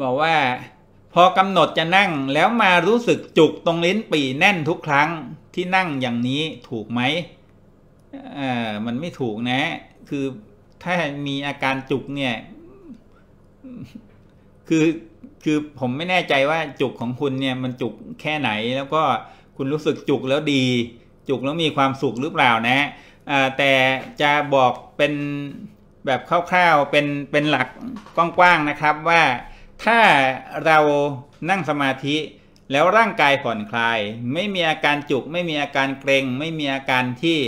บอกว่าพอกำหนดจะนั่งแล้วมารู้สึกจุกตรงลิ้นปี่แน่นทุกครั้งที่นั่งอย่างนี้ถูกไหมเออมันไม่ถูกนะ คือถ้ามีอาการจุกเนี่ย คือคือผมไม่แน่ใจว่าจุกของคุณเนี่ยมันจุกแค่ไหน แล้วก็คุณรู้สึกจุกแล้วดี จุกแล้วมีความสุขหรือเปล่านะแต่จะบอกเป็นแบบคร่าวๆเป็นเป็นหลักกว้างๆนะครับว่าถ้าเรานั่งสมาธิ แล้วร่างกายผ่อนคลาย ไม่มีอาการจุกไม่มีอาการเกรง็ง ไม่มีอาการที่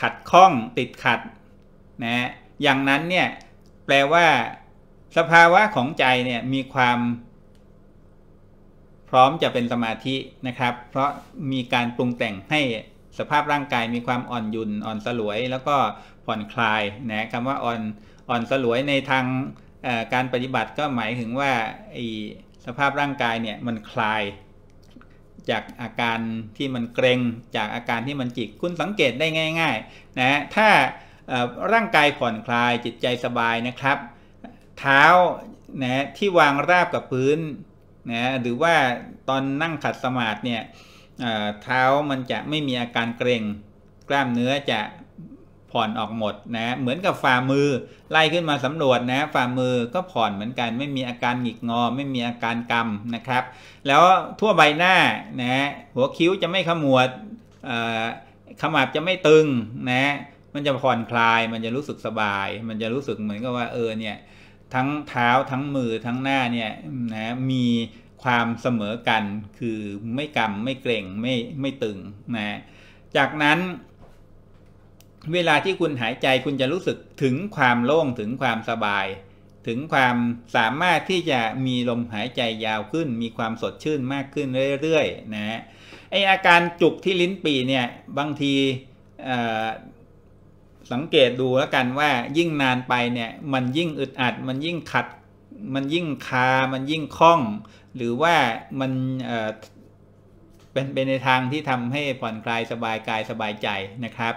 ขัดข้องติดขัดนะอย่างนั้นเนี่ยแปลว่า สภาวะของใจเนี่ยมีความ พร้อมจะเป็นสมาธินะครับ เพราะมีการปรุงแต่งให้สภาพร่างกายมีความอ่อนยุนอ่อนสลวย แล้วก็ผ่อนคลายนะคำว่าอ่อนอ่อนสลวยในทางการปฏิบัติก็หมายถึงว่าสภาพร่างกายเนี่ยมันคลายจากอาการที่มันเกรงจากอาการที่มันจิกคุณสังเกตได้ง่ายๆนะถ้าร่างกายผ่อนคลายจิตใจสบายนะครับ เท้านะที่วางราบกับพื้นนะหรือว่าตอนนั่งขัดสมาธิเนี่ยเท้ามันจะไม่มีอาการเกรงกล้ามเนื้อจะผ่อนออกหมดนะเหมือนกับฝ่ามือไล่ขึ้นมาสำรวจนะฝ่ามือก็ผ่อนเหมือนกัน ไม่มีอาการหงิกงอ ไม่มีอาการกำนะครับ แล้วทั่วใบหน้านะหัวคิ้วจะไม่ขมวดขมับจะไม่ตึงนะมันจะผ่อนคลายมันจะรู้สึกสบาย มันจะรู้สึกเหมือนกับว่าเออเนี่ยทั้งเท้าทั้งมือทั้งหน้าเนี่ยนะมีความเสมอกันคือไม่กำไม่เกร็งไม่ไม่ตึงนะจากนั้นเวลาที่คุณหายใจคุณจะรู้สึกถึงความโล่งถึงความสบาย ถึงความสามารถที่จะมีลมหายใจยาวขึ้น มีความสดชื่นมากขึ้นเรื่อยๆนะไออาการจุกที่ลิ้นปีเนี่ยบางทีสังเกตดูแล้วกันว่ายิ่งนานไปเนี่ย มันยิ่งอึดอัด มันยิ่งขัด มันยิ่งคา มันยิ่งคล่อง หรือว่ามันเป็นไปนในทางที่ทำให้ผ่อนคลายสบายกายสบายใจนะครับ